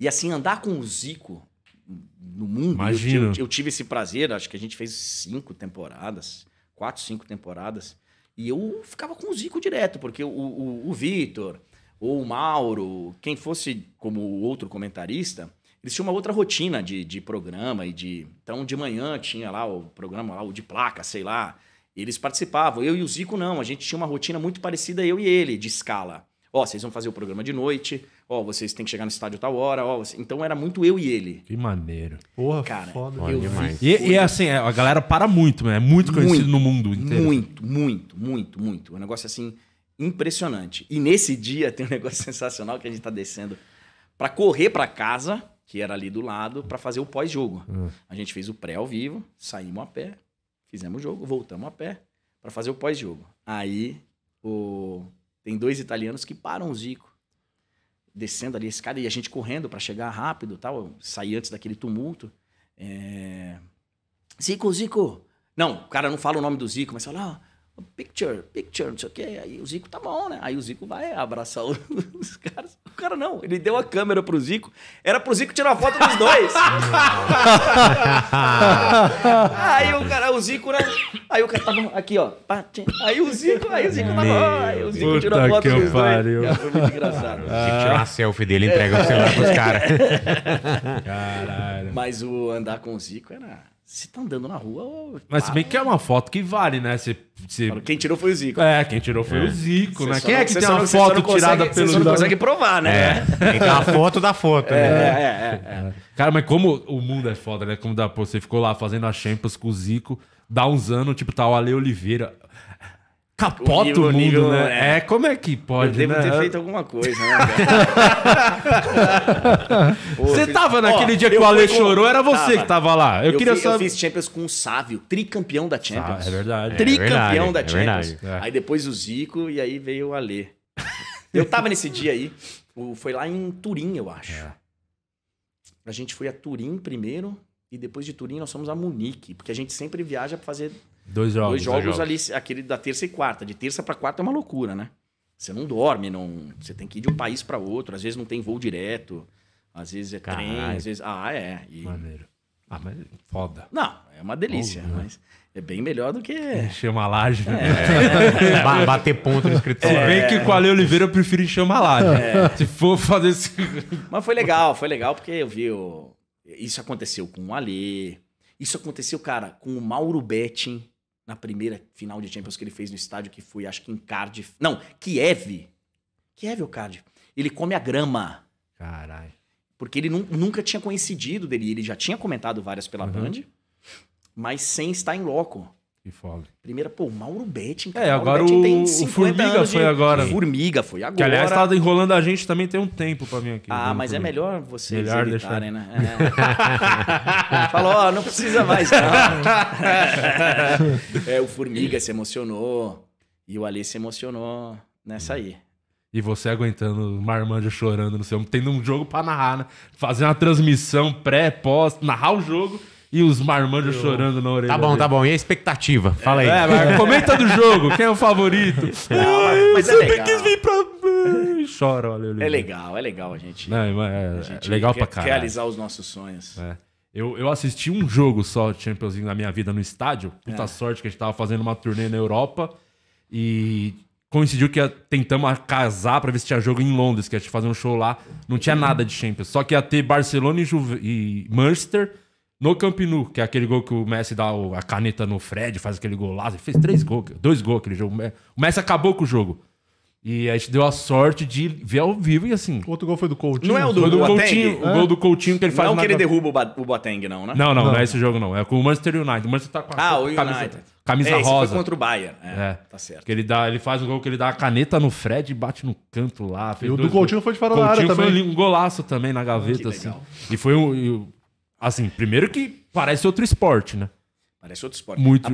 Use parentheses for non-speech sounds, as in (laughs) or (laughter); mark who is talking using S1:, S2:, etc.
S1: E assim, andar com o Zico no mundo, Imagina. Eu, eu, tive esse prazer, acho que a gente fez cinco temporadas, quatro, cinco temporadas. E eu ficava com o Zico direto, porque o, o, o Vitor, ou o Mauro, quem fosse como outro comentarista, eles tinham uma outra rotina de, de programa e de. Então, de manhã tinha lá o programa lá, o de placa, sei lá. Eles participavam. Eu e o Zico, não. A gente tinha uma rotina muito parecida, eu e ele, de escala. Ó, oh, vocês vão fazer o programa de noite, Ó, oh, vocês têm que chegar no estádio tal hora. Ó, oh, Então era muito eu e ele.
S2: Que maneiro. Porra, cara. Foda eu demais. E, e, assim, é, a galera para muito, né? É muito conhecido muito, no mundo inteiro. Muito,
S1: muito, muito, muito. um negócio assim impressionante. E nesse dia tem um negócio (laughs) sensacional que a gente tá descendo para correr para casa, que era ali do lado, para fazer o pós-jogo. Hum. A gente fez o pré ao vivo, saímos a pé, fizemos o jogo, voltamos a pé para fazer o pós-jogo. Aí o... tem dois italianos que param o Zico descendo ali a escada e a gente correndo para chegar rápido tal, sair antes daquele tumulto. É... Zico, Zico! Não, o cara não fala o nome do Zico, mas fala, ah, picture, picture, não sei o quê. Aí o Zico tá bom, né? Aí o Zico vai abraçar (laughs) os, caras. O cara não, ele deu a câmera pro Zico. Era pro Zico tirar foto dos dois. (laughs) aí o cara, o Zico, né? Aí o cara tá bom, aqui, ó. Aí o Zico, aí o Zico tá bom. Aí o Zico tirou a foto dos pariu. dois. É, foi muito engraçado. Ah. Zico tirou uma selfie dele entrega o celular pros é. caras. Caralho. Mas o andar com o Zico era se tá andando na rua.
S2: Mas se bem tá, que é né? uma foto que vale, né? Você, Quem tirou foi o Zico. É, quem tirou foi é. o Zico, né? Quem não, é que tem uma não, foto tirada consegue, pelo. Você não consegue provar, né? É. Tem a foto da foto, né? é, né? É, é, Cara, mas como o mundo é foda, né? Como dá, pô, você ficou lá fazendo a Champions com o Zico, dá uns anos, tipo, tá o Ale Oliveira
S1: capota o, nível, o mundo, nível, né? É. é, como é que pode? Eu devo né? ter feito alguma coisa,
S2: né? (laughs) você tava naquele Ó, dia que o Ale chorou, era você tava. que tava lá. Eu, eu queria fiz, saber. Eu fiz Champions
S1: com o Sávio, tricampeão da Champions. Ah, é verdade. É tricampeão é verdade, da Champions. É aí depois o Zico e aí veio o Ale. Eu tava nesse dia aí, foi lá em Turim, eu acho. É. A gente foi a Turim primeiro e depois de Turim nós fomos a Munique, porque a gente sempre viaja para fazer
S2: Dois jogos. Dois jogos, dois jogos.
S1: ali, aquele da terça e quarta. De terça para quarta é uma loucura, né? Você não dorme, não. Você tem que ir de um país para outro. Às vezes não tem voo direto. Às vezes é Caralho. trem, às vezes. Ah, é. E... Maneiro. Ah, mas foda. Não, é uma delícia, né? mas é bem melhor do que. Encher uma laje, né? É. (laughs) Bater ponto no escritório. Se bem é. que com a Ale Oliveira eu prefiro encher uma laje. É. Se
S2: for fazer esse.
S1: Mas foi legal, foi legal porque eu vi. O... Isso aconteceu com o Ale, isso aconteceu, cara, com o Mauro Betting na primeira final de Champions que ele fez no estádio que foi, acho que em Cardiff. Não, Kiev. Kiev ou Cardiff? Ele come a grama. Caralho. Porque ele nunca tinha coincidido dele. Ele já tinha comentado várias pela uhum. Band, mas sem estar em loco. Que foda. Primeira, pô, o Mauro Betting. Cara. É, agora Mauro o, tem 50 o Formiga foi de... agora. Formiga foi agora. Que aliás, tá
S2: enrolando a gente também tem um tempo pra mim aqui. Ah, mas é melhor vocês melhor evitarem, deixar... né? É. (laughs) Falou, ó, não precisa mais não. (laughs) é, o Formiga
S1: se emocionou e o Ali se emocionou nessa aí.
S2: E você aguentando Marmanjo chorando no seu... Tendo um jogo pra narrar, né? Fazer uma transmissão pré, pós, narrar o jogo e os marmanjos chorando na orelha. Tá bom, dele. tá bom. E a expectativa? Fala aí. É, mas comenta do jogo. Quem é o favorito? (laughs) É, é Ai,
S1: mas eu sempre legal. quis vir pra...
S2: Chora, olha. É
S1: legal, é legal a gente...
S2: Não, é, é a gente legal pra caralho. Realizar
S1: os nossos sonhos. É.
S2: Eu, eu assisti um jogo só de Champions League na minha vida no estádio. Puta é. sorte que a gente tava fazendo uma turnê na Europa e coincidiu que ia, tentamos casar para ver se tinha jogo em Londres, que ia fazer um show lá. Não tinha nada de Champions. Só que ia ter Barcelona e, Juve, e Manchester no Camp Nou, que é aquele gol que o Messi dá a caneta no Fred, faz aquele golaço. Ele fez três gols, dois gols aquele jogo. O Messi acabou com o jogo. E a gente deu a sorte de ver ao vivo e assim. Outro gol foi do Coutinho. Não é o do, do Coutinho. O gol do Coutinho que ele faz. Não que ele derruba o Boateng, não, né? Não, não, não, é não, é esse jogo, não. É com o Manchester United. O Manchester tá com a ah, o camisa, United. camisa é, rosa. Foi contra o Bayern. É, é, Tá certo. Que ele, dá, ele faz o gol que ele dá a caneta no Fred e bate no canto lá. E o do Coutinho gols. foi de fora da área também. Foi um golaço também na gaveta, assim. E foi um. Assim, primeiro que parece outro esporte, né?
S1: Parece outro esporte. Muito.